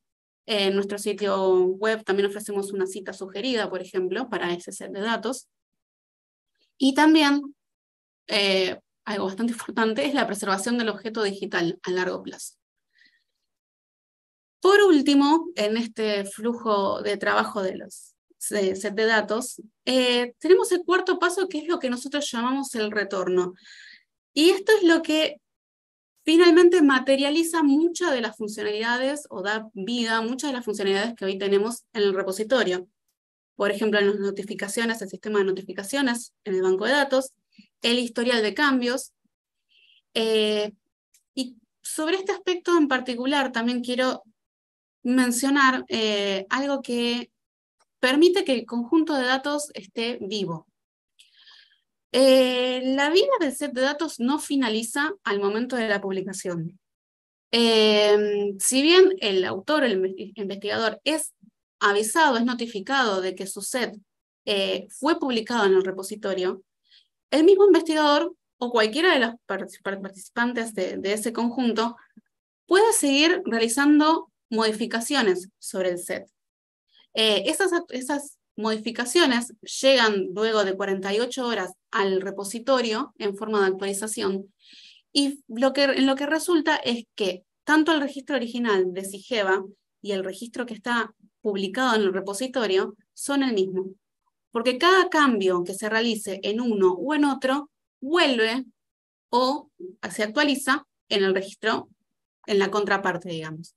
En nuestro sitio web también ofrecemos una cita sugerida, por ejemplo, para ese set de datos. Y también, eh, algo bastante importante, es la preservación del objeto digital a largo plazo. Por último, en este flujo de trabajo de los set de datos, eh, tenemos el cuarto paso que es lo que nosotros llamamos el retorno. Y esto es lo que finalmente materializa muchas de las funcionalidades o da vida a muchas de las funcionalidades que hoy tenemos en el repositorio por ejemplo, en las notificaciones, el sistema de notificaciones en el banco de datos, el historial de cambios. Eh, y sobre este aspecto en particular también quiero mencionar eh, algo que permite que el conjunto de datos esté vivo. Eh, la vida del set de datos no finaliza al momento de la publicación. si bien el autor, el investigador, es avisado, es notificado de que su set eh, fue publicado en el repositorio, el mismo investigador o cualquiera de los participantes de, ese conjunto puede seguir realizando modificaciones sobre el set. Eh, esas, modificaciones llegan luego de 48 horas al repositorio en forma de actualización y lo que, lo que resulta es que tanto el registro original de SIGEVA y el registro que está publicado en el repositorio son el mismo, porque cada cambio que se realice en uno o en otro vuelve o se actualiza en el registro, en la contraparte, digamos.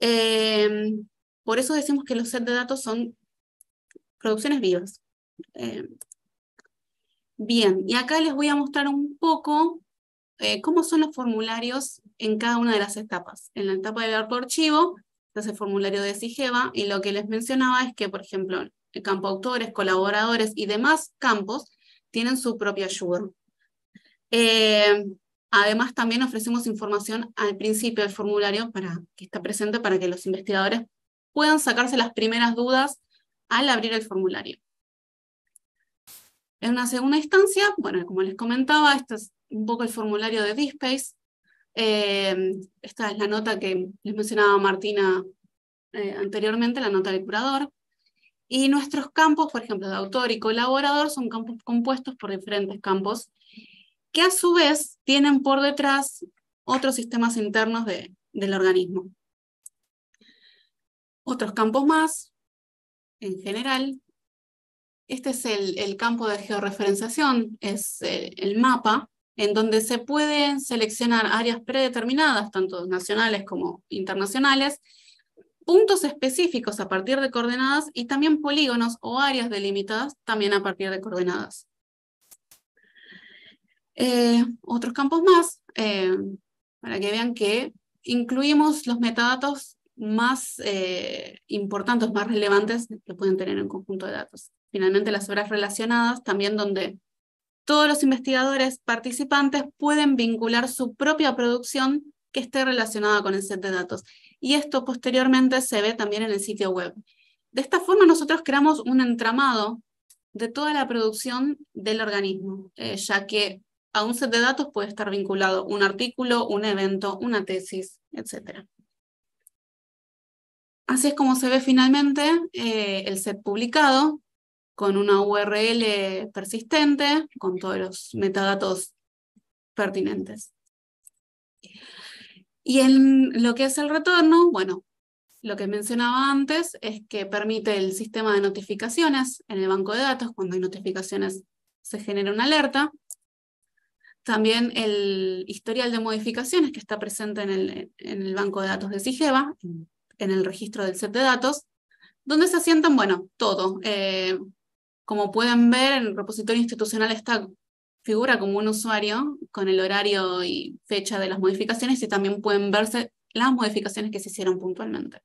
Em, por eso decimos que los sets de datos son producciones vivas. Em, bien, y acá les voy a mostrar un poco eh, cómo son los formularios en cada una de las etapas. En la etapa del por archivo es el formulario de SIGEVA, y lo que les mencionaba es que, por ejemplo, el campo autores, colaboradores y demás campos tienen su propia ayuda. Eh, además, también ofrecemos información al principio del formulario para que está presente para que los investigadores puedan sacarse las primeras dudas al abrir el formulario. En una segunda instancia, bueno, como les comentaba, este es un poco el formulario de DSpace. Eh, esta es la nota que les mencionaba Martina eh, anteriormente, la nota del curador. Y nuestros campos, por ejemplo, de autor y colaborador, son campos compuestos por diferentes campos que a su vez tienen por detrás otros sistemas internos del organismo. Otros campos más, en general. Este es el, campo de georreferenciación, es eh, el mapa, en donde se pueden seleccionar áreas predeterminadas, tanto nacionales como internacionales, puntos específicos a partir de coordenadas y también polígonos o áreas delimitadas también a partir de coordenadas. Eh, otros campos más, eh, para que vean que incluimos los metadatos más eh, importantes, más relevantes que pueden tener un conjunto de datos. Finalmente, las obras relacionadas, también donde todos los investigadores participantes pueden vincular su propia producción que esté relacionada con el set de datos. Y esto posteriormente se ve también en el sitio web. De esta forma nosotros creamos un entramado de toda la producción del organismo, eh, ya que a un set de datos puede estar vinculado un artículo, un evento, una tesis, etc. Así es como se ve finalmente eh, el set publicado, con una URL persistente, con todos los mm. metadatos pertinentes. Y en lo que es el retorno, bueno, lo que mencionaba antes es que permite el sistema de notificaciones en el banco de datos, cuando hay notificaciones se genera una alerta. También el historial de modificaciones que está presente en el, en el banco de datos de SIGEVA, en el registro del set de datos, donde se asientan, bueno, todo, eh, como pueden ver, en el repositorio institucional está figura como un usuario con el horario y fecha de las modificaciones y también pueden verse las modificaciones que se hicieron puntualmente.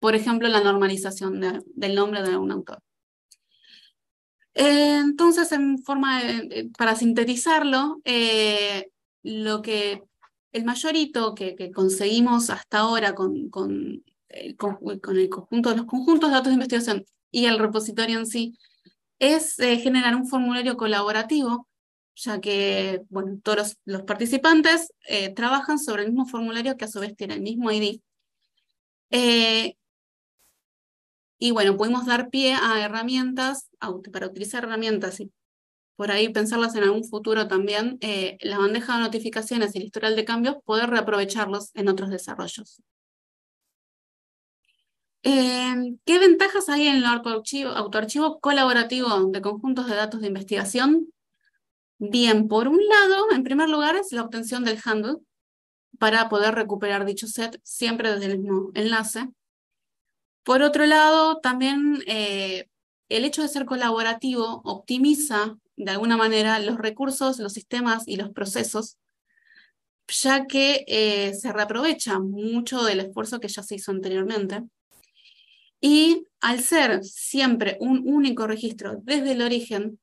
Por ejemplo, la normalización del nombre de un autor. Eh, entonces, en forma para sintetizarlo, eh, lo que el mayor hito que, conseguimos hasta ahora con, con, el, con, de los conjuntos de datos de investigación y el repositorio en sí es eh, generar un formulario colaborativo, ya que bueno, todos los, participantes eh, trabajan sobre el mismo formulario que a su vez tiene el mismo ID. Eh, y bueno, pudimos dar pie a herramientas, para utilizar herramientas y por ahí pensarlas en algún futuro también, la bandeja de notificaciones y el historial de cambios, poder reaprovecharlos en otros desarrollos. Em, ¿Qué ventajas hay en el autoarchivo, colaborativo de conjuntos de datos de investigación? Bien, por un lado, en primer lugar, es la obtención del handle para poder recuperar dicho set siempre desde el mismo enlace. Por otro lado, también eh, el hecho de ser colaborativo optimiza de alguna manera los recursos, los sistemas y los procesos, ya que eh, se reaprovecha mucho del esfuerzo que ya se hizo anteriormente. Y al ser siempre un único registro desde el origen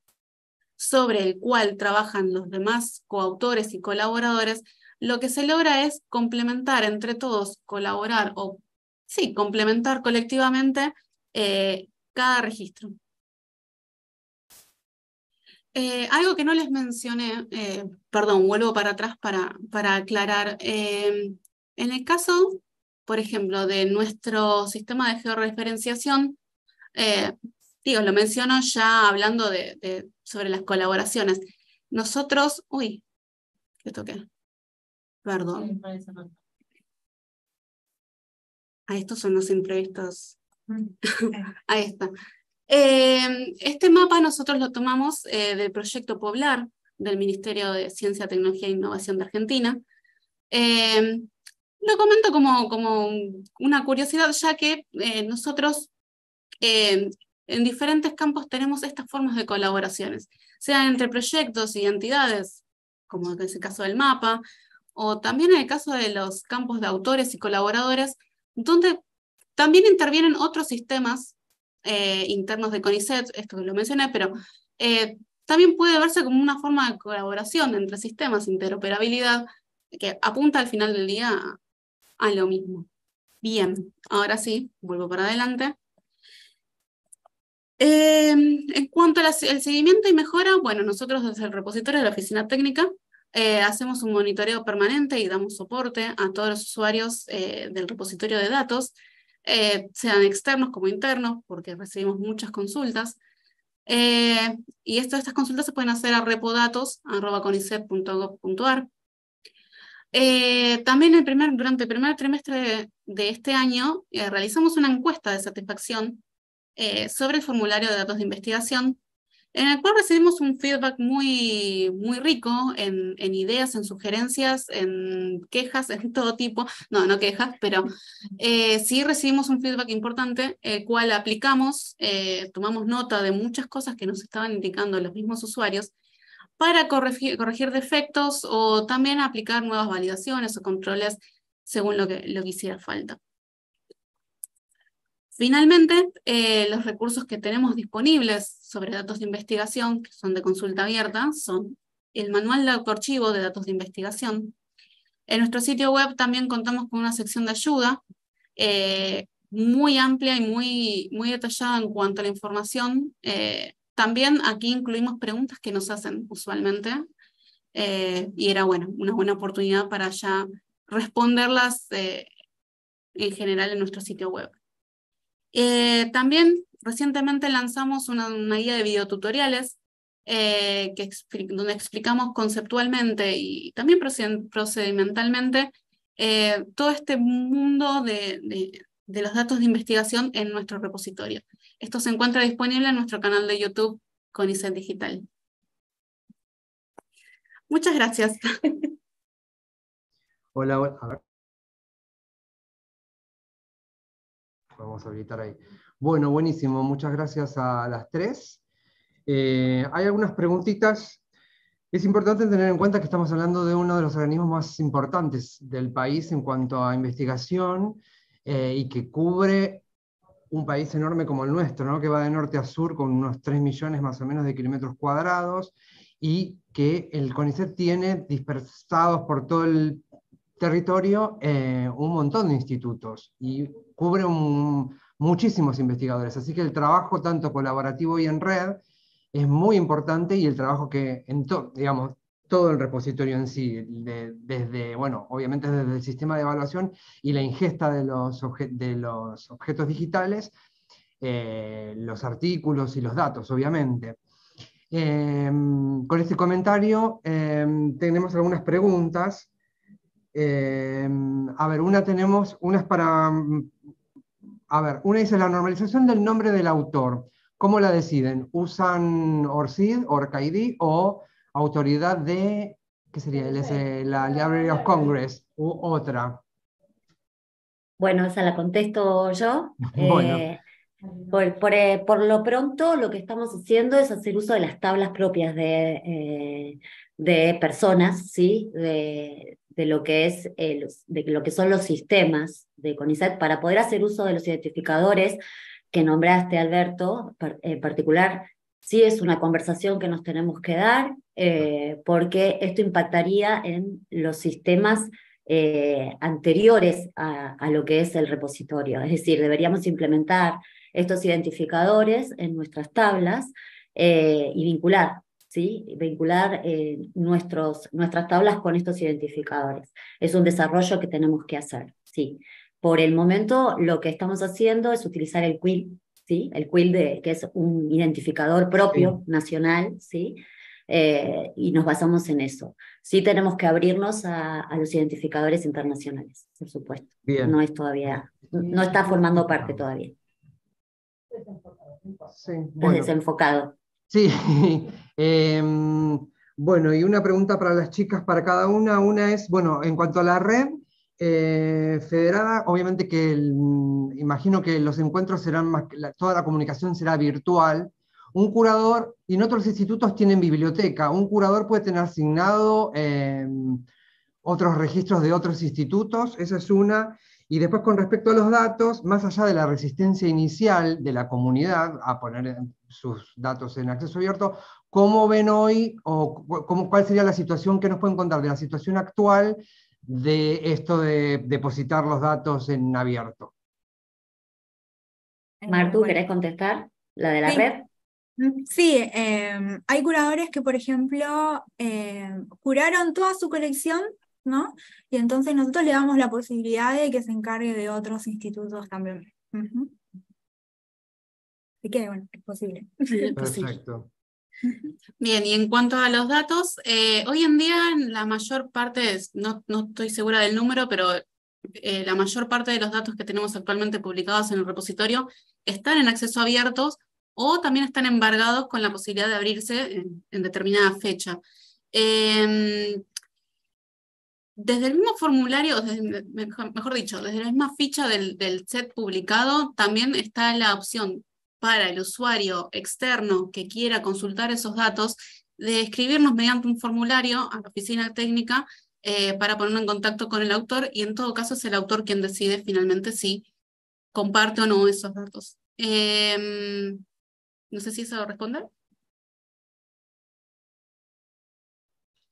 sobre el cual trabajan los demás coautores y colaboradores, lo que se logra es complementar entre todos, colaborar o, sí, complementar colectivamente eh, cada registro. Eh, algo que no les mencioné, eh, perdón, vuelvo para atrás para, para aclarar. en el caso por ejemplo, de nuestro sistema de georreferenciación, eh, digo, lo menciono ya hablando de, sobre las colaboraciones. Nosotros, uy, que toqué. Perdón. a ah, estos son los imprevistos. Mm, eh. Ahí está. Eh, este mapa nosotros lo tomamos del proyecto Poblar del Ministerio de Ciencia, Tecnología e Innovación de Argentina. Lo comento como, como una curiosidad, ya que eh, nosotros eh, en diferentes campos tenemos estas formas de colaboraciones, sea entre proyectos y entidades, como en el caso del mapa, o también en el caso de los campos de autores y colaboradores, donde también intervienen otros sistemas eh, internos de CONICET, esto lo mencioné, pero también puede verse como una forma de colaboración entre sistemas, interoperabilidad, que apunta al final del día a a lo mismo. Bien, ahora sí, vuelvo para adelante. Em, en cuanto al seguimiento y mejora, bueno, nosotros desde el repositorio de la oficina técnica eh, hacemos un monitoreo permanente y damos soporte a todos los usuarios eh, del repositorio de datos, eh, sean externos como internos, porque recibimos muchas consultas. y estas consultas se pueden hacer a repodatos.conicet.gov.ar. Eh, también primer, durante el primer trimestre de, este año eh, realizamos una encuesta de satisfacción eh, sobre el formulario de datos de investigación, en el cual recibimos un feedback muy, muy rico en, en ideas, en sugerencias, en quejas, en todo tipo. No, no quejas, pero sí recibimos un feedback importante, el cual aplicamos, tomamos nota de muchas cosas que nos estaban indicando los mismos usuarios para corregir, defectos o también aplicar nuevas validaciones o controles según lo que, lo hiciera falta. Finalmente, eh, los recursos que tenemos disponibles sobre datos de investigación, que son de consulta abierta, son el manual de archivo de datos de investigación. En nuestro sitio web también contamos con una sección de ayuda eh, muy amplia y muy, muy detallada en cuanto a la información eh, también aquí incluimos preguntas que nos hacen usualmente eh, y era bueno, una buena oportunidad para ya responderlas eh, en general en nuestro sitio web. Eh, también recientemente lanzamos una, guía de videotutoriales donde explicamos conceptualmente y también procedimentalmente todo este mundo de los datos de investigación en nuestro repositorio. Esto se encuentra disponible en nuestro canal de YouTube con Conicet Digital. Muchas gracias. Hola, A ver. Vamos a habilitar ahí. Bueno, buenísimo. Muchas gracias a las tres. Eh, hay algunas preguntitas. Es importante tener en cuenta que estamos hablando de uno de los organismos más importantes del país en cuanto a investigación eh, y que cubre un país enorme como el nuestro, ¿no? que va de norte a sur con unos 3 millones más o menos de kilómetros cuadrados y que el CONICET tiene dispersados por todo el territorio eh, un montón de institutos y cubre muchísimos investigadores. Así que el trabajo tanto colaborativo y en red es muy importante y el trabajo que, en digamos, todo el repositorio en sí, desde, bueno, obviamente desde el sistema de evaluación y la ingesta de los, objetos digitales, eh, los artículos y los datos, obviamente. Em, con este comentario em, tenemos algunas preguntas. Em, a ver, una tenemos, es para, a ver, una dice la normalización del nombre del autor. ¿Cómo la deciden? ¿Usan ORCID, ORCID o autoridad de, ¿qué sería? la Library of Congress u otra. Bueno, esa la contesto yo. Eh, eh, por, lo pronto, lo que estamos haciendo es hacer uso de las tablas propias de, eh, personas, ¿sí? De, lo que es de lo que son los sistemas de CONICET para poder hacer uso de los identificadores que nombraste Alberto en particular sí es una conversación que nos tenemos que dar eh, porque esto impactaría en los sistemas eh, anteriores a, lo que es el repositorio. Es decir, deberíamos implementar estos identificadores en nuestras tablas eh, y vincular, ¿sí? vincular nuestros, nuestras tablas con estos identificadores. Es un desarrollo que tenemos que hacer. ¿sí? Por el momento, lo que estamos haciendo es utilizar el QUIL, ¿sí? el Quill de, que es un identificador propio nacional, ¿sí? Eh, y nos basamos en eso. Sí tenemos que abrirnos a, los identificadores internacionales, por supuesto. No es todavía, no está formando parte todavía. Sí, desenfocado. Sí. Em, bueno, y una pregunta para las chicas, para cada una. Una es, bueno, en cuanto a la red, eh, federada, obviamente que mm, imagino que los encuentros serán más, toda la comunicación será virtual, un curador, y en otros institutos tienen biblioteca, un curador puede tener asignado em, otros registros de otros institutos, esa es una. Y después con respecto a los datos, más allá de la resistencia inicial de la comunidad a poner sus datos en acceso abierto, ¿cómo ven hoy o cómo, cuál sería la situación que nos pueden contar de la situación actual de esto de depositar los datos en abierto? Martu, ¿querés contestar la de la red? Mm, sí, em, hay curadores que, por ejemplo, em, curaron toda su colección, ¿no? Y entonces nosotros le damos la posibilidad de que se encargue de otros institutos también. Así que, bueno, es posible. Perfecto. Bien, y en cuanto a los datos, eh, hoy en día la mayor parte, no, estoy segura del número, pero eh, la mayor parte de los datos que tenemos actualmente publicados en el repositorio están en acceso abiertos o también están embargados con la posibilidad de abrirse en, determinada fecha. Em, desde el mismo formulario, mejor dicho, desde la misma ficha del, set publicado, también está la opción para el usuario externo que quiera consultar esos datos de escribirnos mediante un formulario a la oficina técnica eh, para ponernos en contacto con el autor y en todo caso es el autor quien decide finalmente si comparte o no esos datos. Em, no sé si eso responde.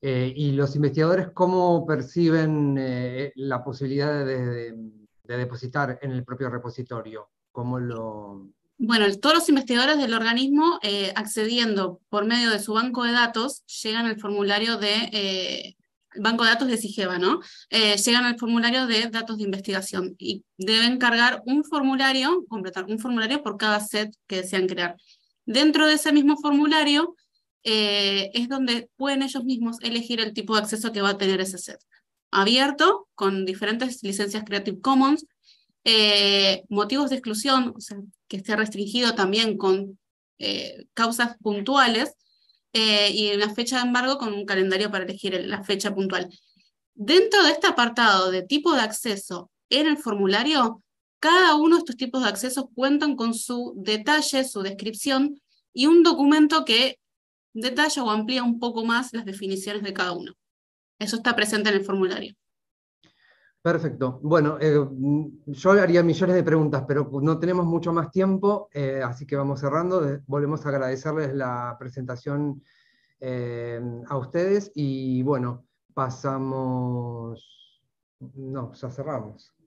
Eh, responder. ¿Y los investigadores cómo perciben eh, la posibilidad de, depositar en el propio repositorio? ¿Cómo lo... Bueno, todos los investigadores del organismo eh, accediendo por medio de su banco de datos llegan al formulario de banco de datos de ¿no? llegan al formulario de datos de investigación y deben cargar un formulario, completar un formulario por cada set que desean crear. Dentro de ese mismo formulario eh, es donde pueden ellos mismos elegir el tipo de acceso que va a tener ese set. Abierto, con diferentes licencias Creative Commons, eh, motivos de exclusión, o sea, que esté restringido también con eh, causas puntuales, y una fecha de embargo con un calendario para elegir la fecha puntual. Dentro de este apartado de tipo de acceso en el formulario, cada uno de estos tipos de accesos cuentan con su detalle, su descripción y un documento que detalla o amplía un poco más las definiciones de cada uno. Eso está presente en el formulario. Perfecto. Bueno, eh, mm, yo haría millones de preguntas, pero no tenemos mucho más tiempo, eh, así que vamos cerrando. Volvemos a agradecerles la presentación eh, a ustedes y bueno, pasamos... No, ya cerramos.